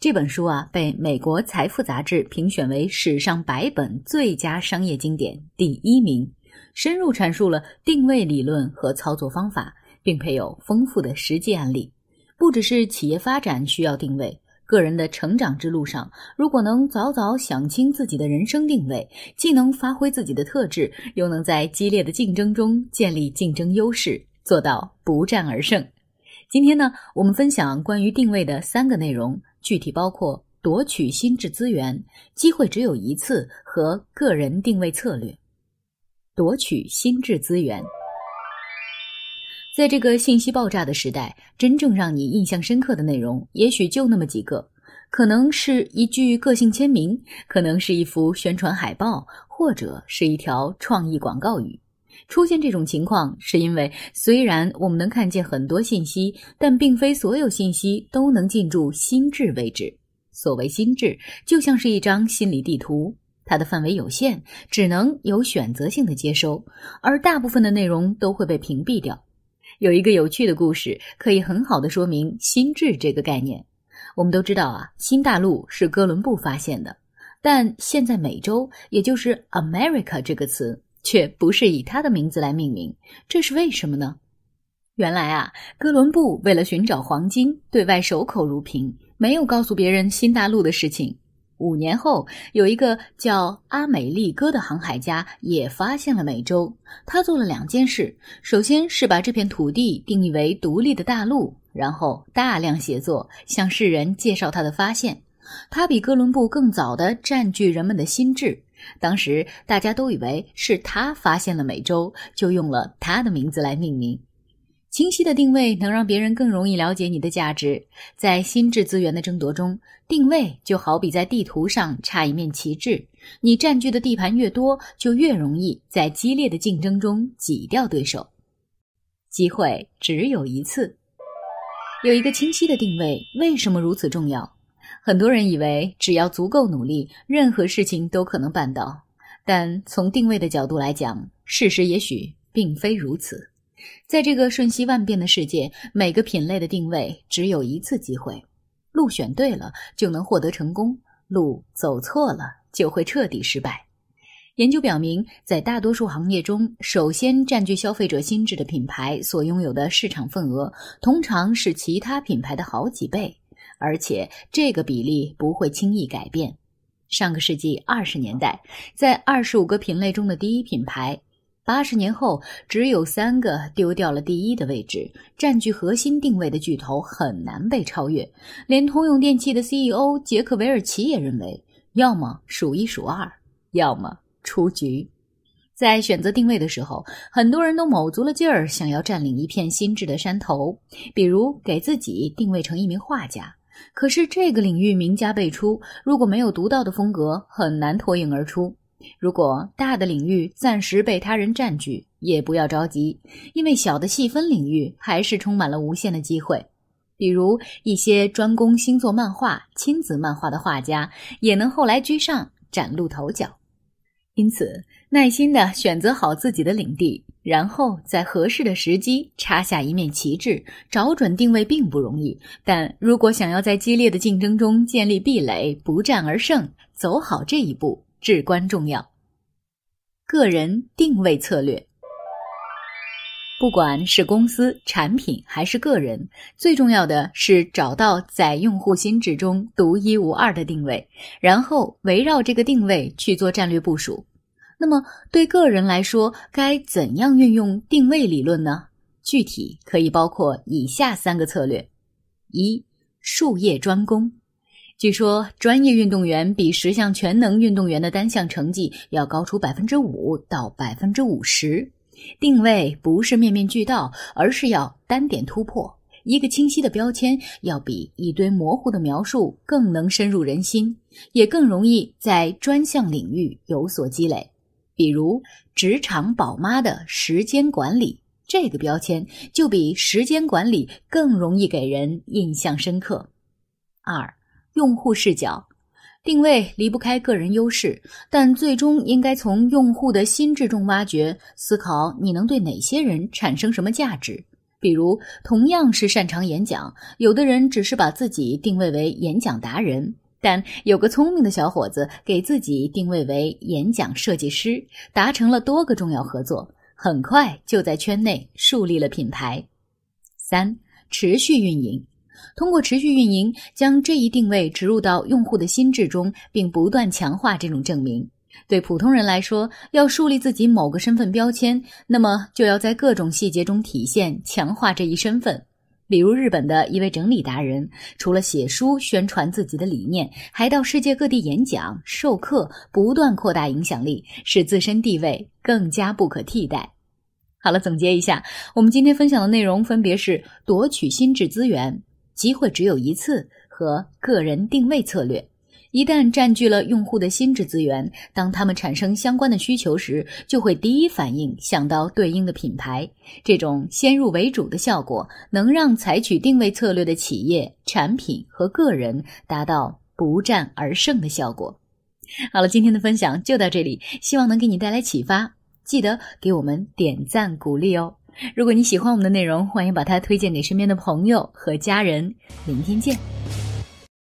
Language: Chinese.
这本书啊，被美国财富杂志评选为史上百本最佳商业经典第一名。深入阐述了定位理论和操作方法，并配有丰富的实际案例。不只是企业发展需要定位，个人的成长之路上，如果能早早想清自己的人生定位，既能发挥自己的特质，又能在激烈的竞争中建立竞争优势，做到不战而胜。今天呢，我们分享关于定位的三个内容。具体包括夺取心智资源、机会只有一次和个人定位策略。夺取心智资源，在这个信息爆炸的时代，真正让你印象深刻的内容，也许就那么几个，可能是一句个性签名，可能是一幅宣传海报，或者是一条创意广告语。出现这种情况，是因为虽然我们能看见很多信息，但并非所有信息都能进驻心智位置。所谓心智，就像是一张心理地图，它的范围有限，只能有选择性的接收，而大部分的内容都会被屏蔽掉。有一个有趣的故事，可以很好的说明心智这个概念。我们都知道啊，新大陆是哥伦布发现的，但现在美洲，也就是 America 这个词。却不是以他的名字来命名，这是为什么呢？原来啊，哥伦布为了寻找黄金，对外守口如瓶，没有告诉别人新大陆的事情。五年后，有一个叫阿美丽哥的航海家也发现了美洲。他做了两件事：首先是把这片土地定义为独立的大陆，然后大量写作，向世人介绍他的发现。他比哥伦布更早的占据人们的心智。当时大家都以为是他发现了美洲，就用了他的名字来命名。清晰的定位能让别人更容易了解你的价值。在心智资源的争夺中，定位就好比在地图上插一面旗帜。你占据的地盘越多，就越容易在激烈的竞争中挤掉对手。机会只有一次，有一个清晰的定位，为什么如此重要？很多人以为只要足够努力，任何事情都可能办到。但从定位的角度来讲，事实也许并非如此。在这个瞬息万变的世界，每个品类的定位只有一次机会。路选对了，就能获得成功；路走错了，就会彻底失败。研究表明，在大多数行业中，首先占据消费者心智的品牌所拥有的市场份额，通常是其他品牌的好几倍。而且这个比例不会轻易改变。上个世纪二十年代，在二十五个品类中的第一品牌，八十年后只有三个丢掉了第一的位置。占据核心定位的巨头很难被超越。连通用电器的 CEO 杰克韦尔奇也认为，要么数一数二，要么出局。在选择定位的时候，很多人都卯足了劲儿，想要占领一片心智的山头，比如给自己定位成一名画家。可是这个领域名家辈出，如果没有独到的风格，很难脱颖而出。如果大的领域暂时被他人占据，也不要着急，因为小的细分领域还是充满了无限的机会。比如一些专攻星座漫画、亲子漫画的画家，也能后来居上，崭露头角。因此，耐心的选择好自己的领地，然后在合适的时机插下一面旗帜，找准定位并不容易。但如果想要在激烈的竞争中建立壁垒、不战而胜，走好这一步至关重要。个人定位策略。不管是公司、产品还是个人，最重要的是找到在用户心智中独一无二的定位，然后围绕这个定位去做战略部署。那么，对个人来说，该怎样运用定位理论呢？具体可以包括以下三个策略：一、术业专攻。据说，专业运动员比十项全能运动员的单项成绩要高出百分之五到百分之五十。定位不是面面俱到，而是要单点突破。一个清晰的标签，要比一堆模糊的描述更能深入人心，也更容易在专项领域有所积累。比如，职场宝妈的时间管理这个标签，就比时间管理更容易给人印象深刻。二、用户视角。定位离不开个人优势，但最终应该从用户的心智中挖掘思考，你能对哪些人产生什么价值？比如，同样是擅长演讲，有的人只是把自己定位为演讲达人，但有个聪明的小伙子给自己定位为演讲设计师，达成了多个重要合作，很快就在圈内树立了品牌。三、持续运营。通过持续运营，将这一定位植入到用户的心智中，并不断强化这种证明。对普通人来说，要树立自己某个身份标签，那么就要在各种细节中体现、强化这一身份。比如，日本的一位整理达人，除了写书宣传自己的理念，还到世界各地演讲、授课，不断扩大影响力，使自身地位更加不可替代。好了，总结一下，我们今天分享的内容分别是：夺取心智资源。机会只有一次和个人定位策略，一旦占据了用户的心智资源，当他们产生相关的需求时，就会第一反应想到对应的品牌。这种先入为主的效果，能让采取定位策略的企业、产品和个人达到不战而胜的效果。好了，今天的分享就到这里，希望能给你带来启发。记得给我们点赞鼓励哦。如果你喜欢我们的内容，欢迎把它推荐给身边的朋友和家人。明天见。